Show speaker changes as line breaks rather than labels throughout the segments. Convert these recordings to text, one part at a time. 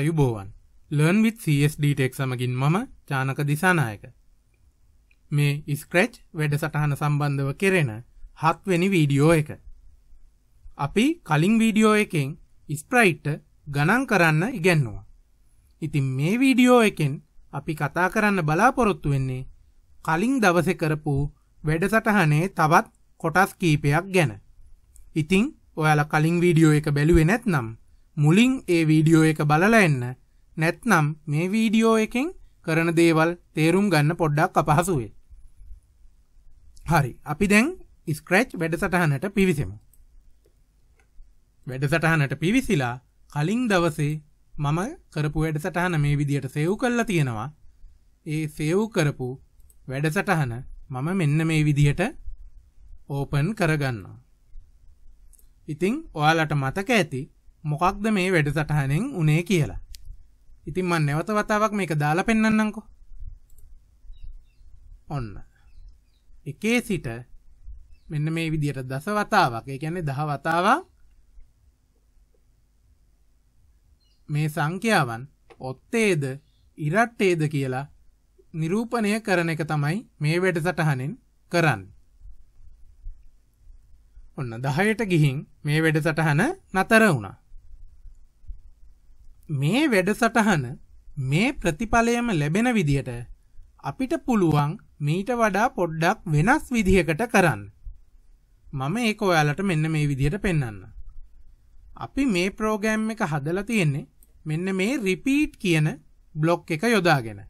ආයුබෝවන් ලර්න් විත් CSDටෙක් සමගින් මම ජානක දිසානායක මේ ස්ක්‍රච් වැඩසටහන සම්බන්ධව කෙරෙන හත්වෙනි වීඩියෝ එක අපි කලින් වීඩියෝ එකෙන් ස්ප්‍රයිට්ට ගණන් කරන්න ඉගැන්නවා ඉතින් මේ වීඩියෝ එකෙන් අපි කතා කරන්න බලාපොරොත්තු වෙන්නේ කලින් දවස කරපු වැඩසටහනේ තවත් කොටස් කීපයක් ගැන ඉතිං ඔයාල කලින් වීඩියෝ එක බැලුවෙ නැත්නම් මුලින් ඒ වීඩියෝ එක බලලා එන්න නැත්නම් මේ වීඩියෝ එකෙන් කරන දේවල් තේරුම් ගන්න පොඩ්ඩක් අපහසුවේ. හරි අපි දැන් ස්ක්‍රච් වැඩසටහනට පිවිසෙමු. වැඩසටහනට පිවිසිලා කලින් දවසේ මම කරපු වැඩසටහන මේ විදියට සෙව් කල්ලා තියෙනවා ඒ සෙව් කරපු වැඩසටහන මම මෙන්න මේ විදිහට ඕපන් කරගන්නවා. ඉතිං ඔයාලට මතක ඇති මොකක්ද මේ වැඩසටහනෙන් උනේ කියලා. ඉතින් මන් නැවත වතාවක් මේක දාලා පෙන්න්නන්නකෝ. ඔන්න. එකේ සිට මෙන්න මේ විදියට දස වතාවක් ඒ කියන්නේ දහ වතාවක් මේ සංඛ්‍යාවන් ඔත්තේද ඉරට්ටේද කියලා නිරූපණය කරන එක තමයි මේ වැඩසටහනෙන් කරන්න. ඔන්න දහයට ගිහින් මේ වැඩසටහන නතර වුණා. මේ වැඩසටහන මේ ප්‍රතිඵලයම ලැබෙන විදියට අපිට පුළුවන් මීට වඩා පොඩ්ඩක් වෙනස් විදිහකට කරන්න. මම ඒක ඔයාලට මෙන්න මේ විදියට පෙන්වන්න. අපි මේ ප්‍රෝගෑම් එක හදලා තියෙන්නේ මෙන්න මේ රිපීට් කියන බ්ලොක් එක යොදාගෙන.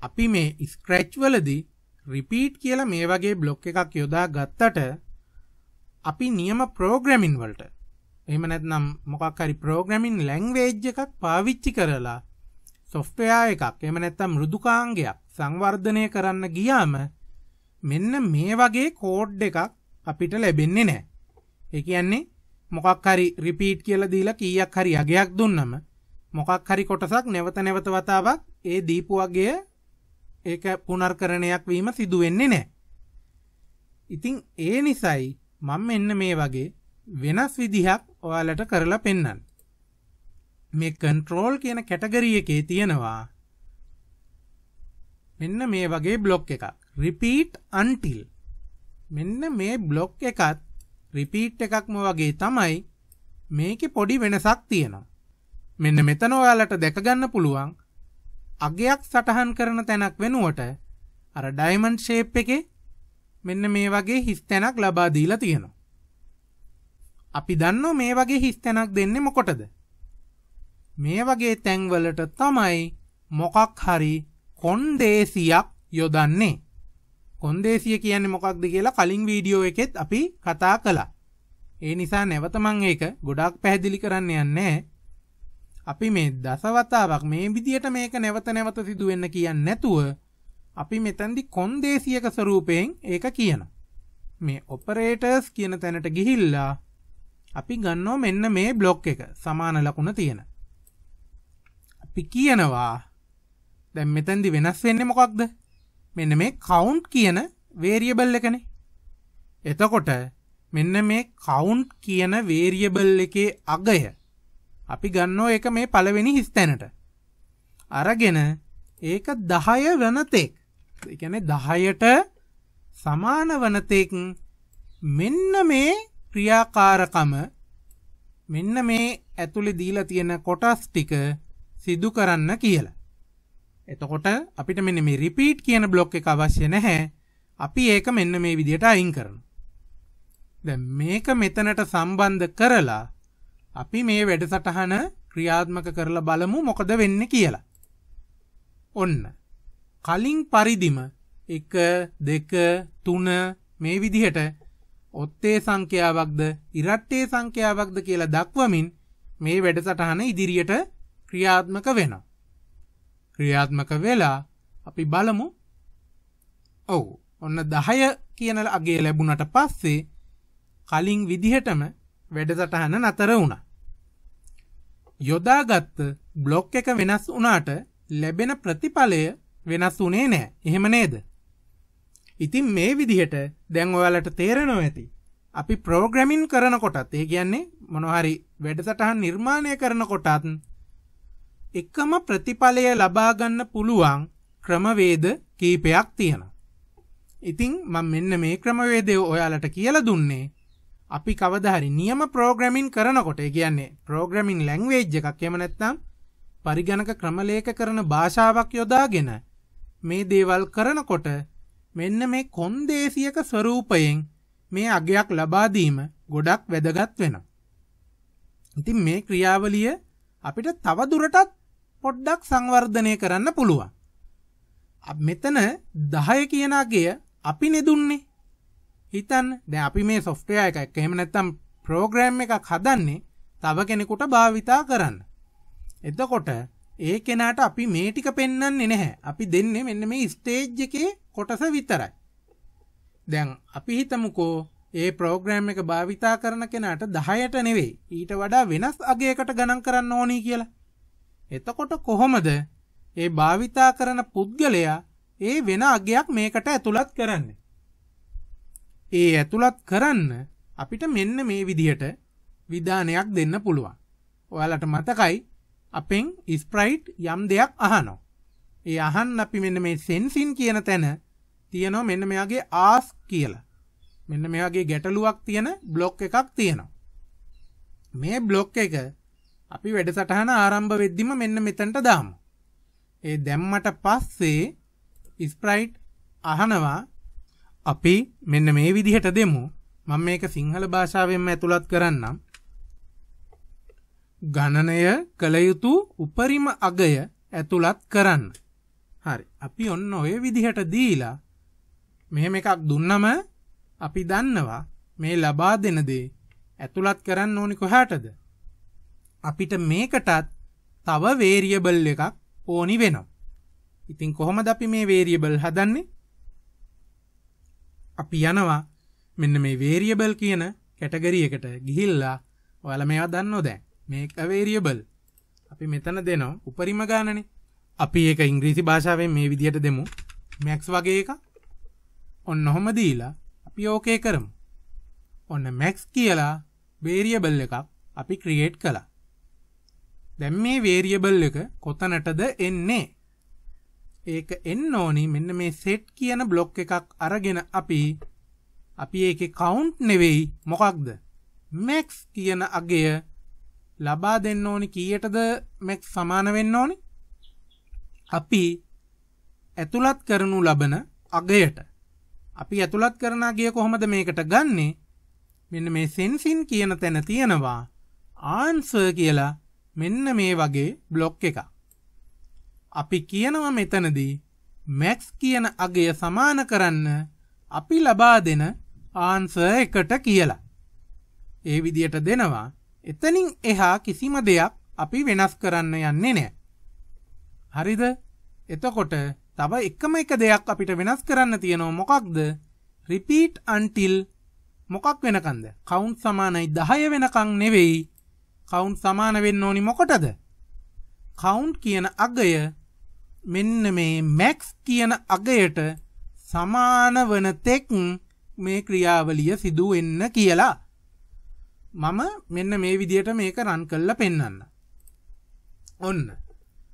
අපි මේ ස්ක්‍රැච් වලදී රිපීට් කියලා මේ වගේ බ්ලොක් එකක් යොදා ගත්තට අපි නියම ප්‍රෝග්‍රැමින් වලට එහම නැත්නම් මොකක්හරි ප්‍රෝග්‍රමින් ලැංවේජ් එකක් පාවිච්චි කරලා සොෆ්ටයා එකක් එම නැත්තම් රුදුකාංගයක් සංවර්ධනය කරන්න ගියාම මෙන්න මේ වගේ කෝඩ් එකක් අපිට ලැබෙන්නේ නෑ එකයන්නේ මොකක් හරි රිපීට් කියල දීලා කීයක් හරි අගයක් දුන්නම මොකක් හරි කොටසක් නැවත නැවත වතාවක් ඒ දීපුවගේ ඒක පුනර්කරණයක් වීම සිදුවෙන්නේ නෑ. ඉතිං ඒ නිසයි මං එන්න මේ වගේ වෙනස් විදිහක් ඔයාලට කරලා පෙන්නන් මේ කන්ට්‍රෝල් කියන කැටගරිය එකේ තියෙනවා මෙන්න මේ වගේ බ්ලොක් එකක් රිපීට් අන්ටිල් මෙන්න මේ බ්ලොක් එකත් රිපීට් එකක්ම වගේ තමයි මේක පොඩි වෙනසක් තියෙනවා මෙන්න මෙතන ඔයාලට දැකගන්න පුළුවන් අගයක් සටහන් කරන තැනක් වෙනුවට අර ඩයිමන්ඩ් ෂේප් එකේ මෙන්න මේ වගේ හිස් තැනක් ලබා දීලා තියෙනවා අපි දන්නෝ මේ වගේ හිස් තැනක් දෙන්නේ මොකොටද? මේ වගේ තැන්වලට තමයි මොකක් හරි කොන්දේසියක් යොදන්නේ. කොන්දේසිය කියන්නේ මොකක්ද කියලා කලින් වීඩියෝ එකෙත් අපි කතා කළා. ඒ නිසා නැවත මම ඒක ගොඩාක් පැහැදිලි කරන්න යන්නේ අපි මේ දසවතාවක් මේ විදියට මේක නැවත නැවත සිදු වෙන්න කියන්නේ නැතුව අපි මෙතෙන්දි කොන්දේසියක ස්වරූපයෙන් ඒක කියනවා. මේ ඔපරේටර්ස් කියන තැනට ගිහිල්ලා අපි ගන්නෝ මෙන්න මේ බ්ලොග් එක සමාන ලකුණ තියෙන. අපි කියනවා දැන් මෙතැන්දි වෙනස් වෙන්නේ මොකක්ද මෙන්න මේ කවුන්් කියන වේරියබල් එකනේ. එතකොට මෙන්න මේ කවුන්් කියන වේරියබල් එකේ අගය අපි ගන්නෝ එක මේ පළවෙනි හිස්තැනට. අරගෙන ඒක දහය වනතෙක් එකන දහයට සමාන වනතෙක් මෙන්න මේ ක්‍රියාකාරකම මෙන්න මේ ඇතුළි දීලා තියෙන කොටස් ටික සිදු කරන්න කියලා. එතකොට අපිට මෙන්න මේ රිපීට් කියන බ්ලොක් එක අවශ්‍ය නැහැ. අපි ඒක මෙන්න මේ විදිහට අයින් කරනවා. දැන් මේක මෙතනට සම්බන්ධ කරලා අපි මේ වැඩසටහන ක්‍රියාත්මක කරලා බලමු මොකද වෙන්නේ කියලා. ඔන්න. කලින් පරිදිම 1 2 3 මේ විදිහට ඔත්තේ සංඛ්‍යාවක්ද ඉරට්ටේ සංඛ්‍යාවක්ද කියලා දක්වමින් මේ වැඩසටහන ඉදිරියට ක්‍රියාත්මක වෙනවා. ක්‍රියාත්මක වෙලා අපි බලමු ඔව් ඔන්න 10 කියන අගේ ලැබුණට පස්සේ කලින් විදිහටම වැඩසටහන නතර වුණා. යොදාගත්ත බ්ලොක් එක වෙනස් වුණාට ලැබෙන ප්‍රතිඵලය වෙනස් වුණේ නෑ. එහෙම නේද? ඉතින් මේ විදිහට දැන් ඔයාලට තේරෙනව ඇති. අපි ප්‍රෝග්‍රමින් කරනකොටත් ඒ කියන්නේ මොනොහරි වැඩසටහන් නිර්මාණය කරනකොටත් එකම ප්‍රතිඵලය ලබාගන්න පුළුවන් ක්‍රමවේද කීපයක් තියෙන. ඉතිං මං මෙන්න මේ ක්‍රමවේදය ඔයාලට කියල දුන්නේ අපි කවදහරි නියම ප්‍රෝග්‍රමින් කරනකොට කියන්නේ ප්‍රෝග්‍රමින් ලැංවේජ් එකක් එමනැත්තම් පරිගණක ක්‍රමලේක කරන භාෂාවක් යොදාගෙන මේ දේවල් කරනකොට මෙන්න මේ කොන්දේසියක ස්වරූපයෙන් මේ අගයක් ලබා දීම ගොඩක් වැදගත් වෙනවා. ඉතින් මේ ක්‍රියාවලිය අපිට තව දුරටත් පොඩ්ඩක් සංවර්ධනය කරන්න පුළුවන්. මෙතන 10 කියන අගය අපි නෙදුන්නේ. හිතන්න දැන් අපි මේ software එකක් එහෙම නැත්නම් program එකක් හදන්නේ තව කෙනෙකුට භාවිතා කරන්න. එතකොට ඒ කෙනාට අපි මේ ටික පෙන්වන්නේ නැහැ. අපි දෙන්නේ මෙන්න මේ ස්ටේජ් එකේ කොටස විතරයි. දැන් අපි හිතමුකෝ ඒ ප්‍රෝග්‍රෑම් එක භාවිතා කරන කෙනාට 10ට නෙවෙයි ඊට වඩා වෙනස් අගයකට ගණන් කරන්න ඕනේ කියලා. එතකොට කොහොමද ඒ භාවිතා කරන පුද්ගලයා ඒ වෙන අගයක් මේකට ඇතුළත් කරන්නේ? ඒ ඇතුළත් කරන්න අපිට මෙන්න මේ විදිහට විධානයක් දෙන්න පුළුවන්. ඔයාලට මතකයි අපෙන් ස්ප්‍රයිට් යම් දෙයක් අහනෝ. ඒ අහන් අපි මෙන්න මේ සෙන්සින් කියන තැන තියනෝ මෙන්න මෙයාගේ ආස් කියලා. මෙන්න මෙයාගේ ගැටලුවක් තියෙන බ්ලොක් එකක් තියෙනවා. මේ බ්ලොක් එක අපි වැඩසටහන ආරම්භ වෙද්දිම මෙන්න මෙතැන්ට දාමු. ඒ දැම්මට පස්සේ ස්ප්‍රයිට් අහනවා අපි මෙන්න මේ විදිහට දෙමු මම මේක සිංහල භාෂාවෙන්ම ඇතුළත් කරන්නම් ගණනය කළයුතු උපරිම අගය ඇතුළත් කරන්න. හරි අපි ඔන්න ඔය විදිහට දීලා මෙහෙම එකක් දුන්නම අපි දන්නවා මේ ලබා දෙන දේ ඇතුළත් කරන්න ඕනි කොහටද. අපිට මේකටත් තව වේරියබල් එකක් ඕනි වෙනවා. ඉතින් කොහොමද අපි මේ වේරියබල් හදන්නේ? අපි යනවා මෙන්න මේ වේරියබල් කියන කැටගරි එකට ගිහිල්ලා ඔයාලා මේවා දන්නෝ දැන්. මේක අවේරියබල් අපි මෙතන දෙනවා උපරිම ගානනේ අපි ඒක ඉංග්‍රීසි භාෂාවෙන් මේ විදියට දෙමු මැක්ස් වගේ එක ඔන්න ඔහොම දීලා අපි ඕකේ කරමු ඔන්න මැක්ස් කියලා වේරියබල් එකක් අපි ක්‍රියේට් කළා දැන් මේ වේරියබල් එක කොතනටද එන්නේ ඒක එන්න ඕනි මෙන්න මේ සෙට් කියන බ්ලොක් එකක් අරගෙන අපි අපි ඒකේ කවුන්ට් නෙවෙයි මොකක්ද මැක්ස් කියන අගය ලබා දෙන්න ඕනි කීයටද මෙක් සමාන වෙන්න ඕනි අපි ඇතුළත් කරනු ලබන අගයට අපි ඇතුළත් කරන ගිය කොහොමද මේකට ගන්නේ මෙන්න මේ සෙන්සින් කියන තැන තියෙනවා ආන්ස කියලා මෙන්න මේ වගේ බ්ලොක් එක අපි කියනවා මෙතනදී මැක්ස් කියන අගය සමාන කරන්න අපි ලබා දෙන ආන්ස එකට කියලා ඒ විදියට දෙනවා එතනින් එහා කිසිම දෙයක් අපි වෙනස් කරන්න යන්නේ නෑ. හරිද එතකොට තව එකම එක දෙයක් අපිට වෙනස් කරන්න තියෙනව මොකක්ද රිපීට් අන්ටිල් මොකක් වෙනකන්ද කවුන්් සමානයි දහය වෙනකං නෙවෙයි කවුන්් සමාන වෙන්න ඕනි මොකටද කවුන්් කියන අගය මෙන්න මේ මැක්ස් කියන අගයට සමාන වන තෙක් මේ ක්‍රියාවලිය සිදුවෙන්න කියලා මම මෙන්න මේ විදියට මේක රන් කල්ල පෙන්නන්න. ඔන්න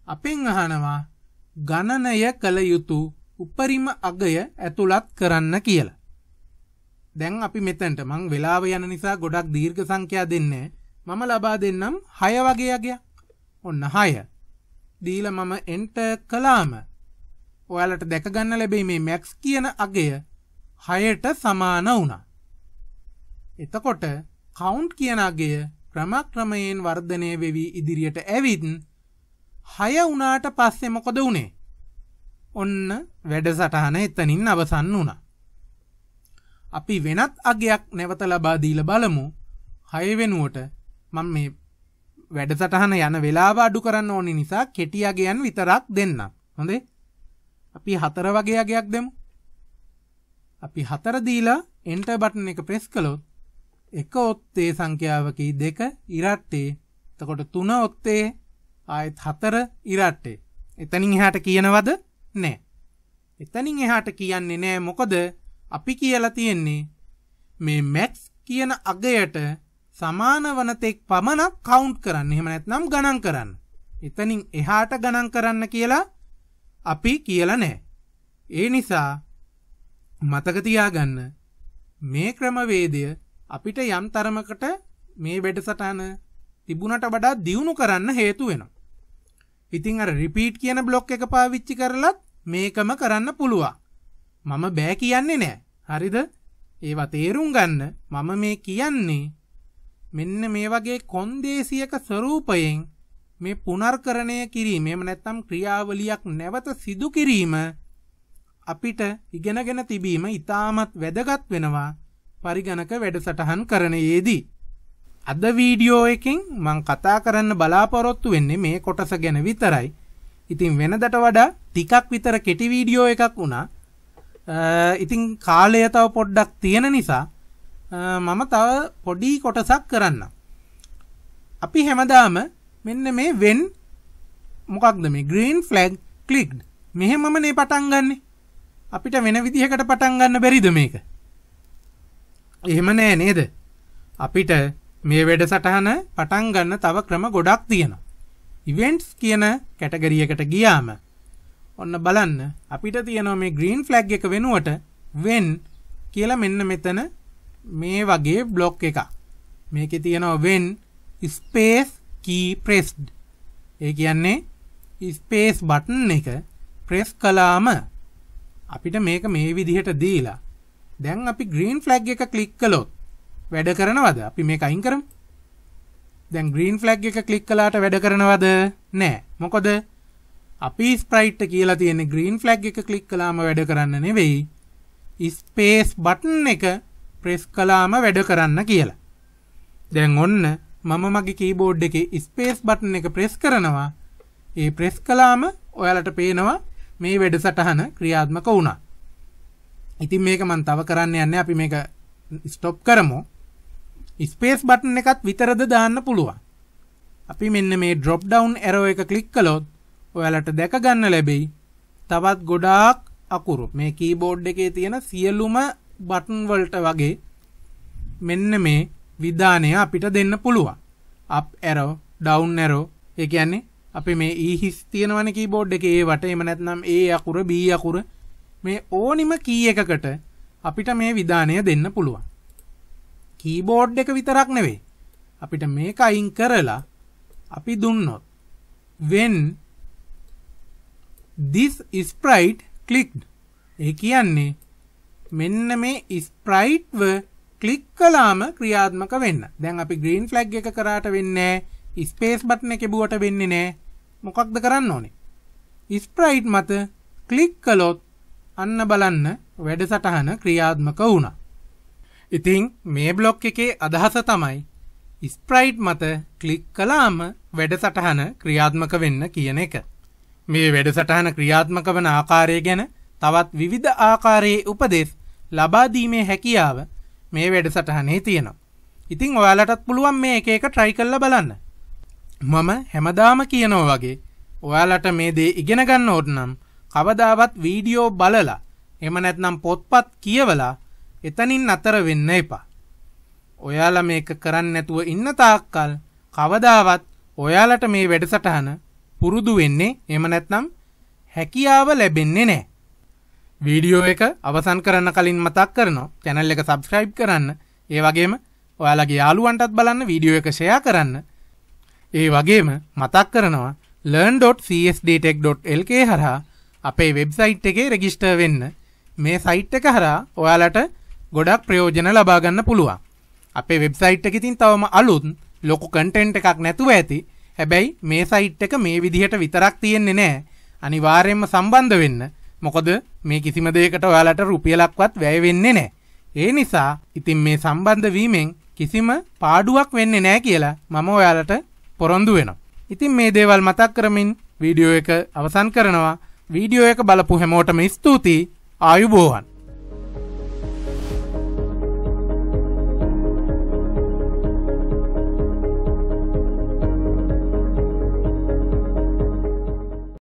අපෙන් අහනවා ගණනය කළ යුතු උපරිම අගය ඇතුළත් කරන්න කියලා. දැන් අපි මෙතැන්ට මං වෙලාව යන නිසා ගොඩක් දීර්ඝ සංඛ්‍යා දෙන්නේ මම ලබා දෙන්නම් හය වගේයගයක් ඔන්න හය දීල මම එන්ට කලාම ඔයාලට දැකගන්න ලැබේ මේ මැක්ස් කියන අගය හයට සමාන වුණා එතකොට කවුන්ට් කියනගේ ක්‍රමක්‍රමයෙන් වර්ධනය වෙවී ඉදිරියට ඇවිත්න් හය වනාට පස්සෙ මොකොද වුණේ ඔන්න වැඩසටහන එතනින් අවසන්න වුණා. අපි වෙනත් අගයක් නැවත ලබාදීල බලමු හයවෙනුවට මං මේ වැඩසටහන යන වෙලාව අඩු කරන්න ඕනි නිසා කෙටියගයන් විතරක් දෙන්න හොඳේ අපි හතර වගේ අගයක් දෙමු අපි හතර දීලා එන්ට බටන එක ප්‍රෙස් කළොත් එක ඔත්තේ සංඛ්‍යාවකි දෙක ඉරට්ටේ තකොට තුන ඔත්තේ ආයත් හතර ඉරට්ටේ එතනින් එහාට කියනවද නෑ එතනින් එහාට කියන්නේ නෑ මොකද අපි කියලා තියෙන්නේ මේ මැක්ස් කියන අගයට සමාන වනතෙක් පමණක් කවුන්් කරන්න එහෙම නැත්නම් ගණන් කරන්න එතනින් එහාට ගණන් කරන්න කියලා අපි කියල නෑ ඒ නිසා මතකතියාගන්න මේ ක්‍රමවේදය අපිට යම් තරමකට මේ වැඩසටාන තිබුණට වඩා දියුණු කරන්න හේතු වෙන. ඉතිං අර රිපීට් කියන බ්ලොග් එක පාවිච්චි කරලත් මේකම කරන්න පුළුවන්. මම බෑ කියන්නේ නෑ හරිද ඒවා තේරුම් ගන්න මම මේ කියන්නේ මෙන්න මේ වගේ කොන්දේසියක ස්වරූපයෙන් මේ පුනර්කරණය කිරීම එම නැත්තම් ක්‍රියාවලියක් නැවත සිදු කිරීම අපිට ඉගෙනගෙන තිබීම ඉතාමත් වැදගත් වෙනවා පරිගණක වැඩසටහන් කරනයේදී. අද වීඩියෝ එකෙන් මං කතා කරන්න බලාපොරොත්තු වෙන්නේ මේ කොටස ගැන විතරයි. ඉතින් වෙනදට වඩා ටිකක් විතර කෙටි වීඩියෝ එකක් වුණා. ඉතින් කාලය තව පොඩ්ඩක් තියෙන නිසා මම තව පොඩි කොටසක් කරන්න. අපි හැමදාම මෙන්න මේ වෙන් මොකක්ද මේ ග්‍රීන් ෆ්ලැග් ක්ලික්ඩ් මෙහෙමමනේ පටන් ගන්නේ. අපිට වෙන විදිහකට පටන් ගන්න බැරිද මේක? එහෙම නෑ නේද? අපිට මේ වැඩසටහන පටන් ගන්න තව ක්‍රම ගොඩක් තියෙනවා. ඉවෙන්ට්ස් කියන කැටගරි එකට ගියාම ඔන්න බලන්න අපිට තියෙනවා මේ green flag එක වෙනුවට when කියලා මෙන්න මෙතන මේ වගේ block එකක්. මේකේ තියෙනවා when space key pressed. ඒ කියන්නේ space button එක press කළාම අපිට මේක මේ විදිහට දීලා දැන් අපි ග්‍රීන් ෆ්ලැග් එක ක්ලික් කළොත් වැඩ කරනවද අපි මේ අයින් කරම් දැන් ග්‍රීන් ෆ්ලැග් එක ක්ලික් කලාට වැඩ කරනවද නෑ මොකොද අපි ස්ප්‍රයිට් කියලා තියෙන ග්‍රීන් ෆ්ලැග් එක ක්ලික් කලාම වැඩ කරන්න නෙවෙයි ස්පේස් බටන් එක ප්‍රෙස් කලාම වැඩ කරන්න කියලා දැන් ඔන්න මම මගේ කීබෝඩ් එක ස්පේස් බටන් එක ප්‍රෙස් කරනවා ඒ ප්‍රෙස් කලාම ඔයාලට පේනවා මේ වැඩසටහන ක්‍රියාත්මක වුණා ඉතින් මේක මන් තව කරන්න යන්න අපි මේක ස්ටොප් කරමු ස්පේස් බටන් එකත් විතරද දාන්න පුළුවන් අපි මෙන්න මේ ඩ්‍රොප් ඩවුන් ඇරෝ එක ක්ලික් කළොත් ඔයාලට දැක ගන්න ලැබෙයි තවත් ගොඩාක් අකුරු මේ කීබෝඩ් එකේ තියෙන සියලුම බටන් වලට වගේ මෙන්න මේ විධානය අපිට දෙන්න පුළුවන් අප් ඇරෝ ඩවුන් ඇරෝ ඒ කියන්නේ අපි මේ ඊහිස් තියෙනවන කීබෝඩ් එකේ ඒවට එම නැත්නම් ඒ අකුර බී අකුර මේ ඕනිම කී එකකට අපිට මේ විධානය දෙන්න පුළුවන්. කීබෝඩ් එක විතරක් නෙවෙයි. අපිට මේක අයින් කරලා අපි දුන්නොත් when this sprite clicked ඒ කියන්නේ මෙන්න මේ ස්ප්‍රයිට්ව ක්ලික් කලාම ක්‍රියාත්මක වෙන්න දැන් අපි ග්‍රීන් ෆ්ලැග් එක කරාට වෙන්නේ ස්පේස් බට්න එක බුවට වෙන්නේ නෑ මොකක්ද කරන්න ඕනේ ස්ප්‍රයිට් මත ක්ලික් කලොත් අන්න බලන්න වැඩසටහන ක්‍රියාත්මක වුණා. ඉතිං මේ බ්ලොග් එකේ අදහස තමයි ස්ප්‍රයිට් මත කලික් කලාම වැඩසටහන ක්‍රියාත්මක වෙන්න කියන එක. මේ වැඩසටහන ක්‍රියාත්මක වන ආකාරය ගැන තවත් විවිධ ආකාරයේ උපදෙස් ලබාදීමේ හැකියාව මේ වැඩසටහනේ තියෙනවා. ඉතිං ඔයාලටත් පුළුවන් මේ එක එක ට්‍රයි කල්ල බලන්න. මම හැමදාම කියනෝ වගේ ඔයාලට මේ දේ ඉගෙනගන්න ඕටනම් කවදාවත් වීඩියෝ බලලා එම නැත්නම් පොත්පත් කියවලා එතනින් අතර වෙන්න එපා. ඔයාලා මේක කරන්න නැතුව ඉන්න තාක්කල් කවදාවත් ඔයාලට මේ වැඩසටහන පුරුදු වෙන්නේ එම නැත්නම් හැකියාව ලැබෙන්නේ නෑ. වීඩියෝ එක අවසන් කරන්න කලින් මතක් කරනවා චැනල් එක සබස්ක්‍රයිබ් කරන්න ඒ වගේම ඔයාලගේ යාළුවන්ටත් බලන්න වීඩියෝ එක ෂෙයා කරන්න ඒ වගේම මතක් කරනවා learn.csdtech.lk හරහා අපේ වෙබ්සයිට් එකේ රෙජිස්ටර් වෙන්න මේ සයිට් එක හරහා ඔයාලට ගොඩක් ප්‍රයෝජන ලබා ගන්න පුළුවන්. අපේ වෙබ්සයිට් එකේ තින් තවම අලුත් ලොකු කන්ටෙන්ට් එකක් නැතුව ඇති. හැබැයි මේ සයිට් එක මේ විදිහට විතරක් තියෙන්නේ නැහැ. අනිවාර්යයෙන්ම සම්බන්ධ වෙන්න. මොකද මේ කිසිම දෙයකට ඔයාලට රුපියලක්වත් වැය වෙන්නේ නැහැ. ඒ නිසා ඉතින් මේ සම්බන්ධ වීමෙන් කිසිම පාඩුවක් වෙන්නේ නැහැ කියලා මම ඔයාලට පොරොන්දු වෙනවා. ඉතින් මේ දේවල් මතක් කරමින් වීඩියෝ එක අවසන් කරනවා. වීඩියෝ එක බලපු හැමෝටම ස්තුතියි ආයුබෝවන්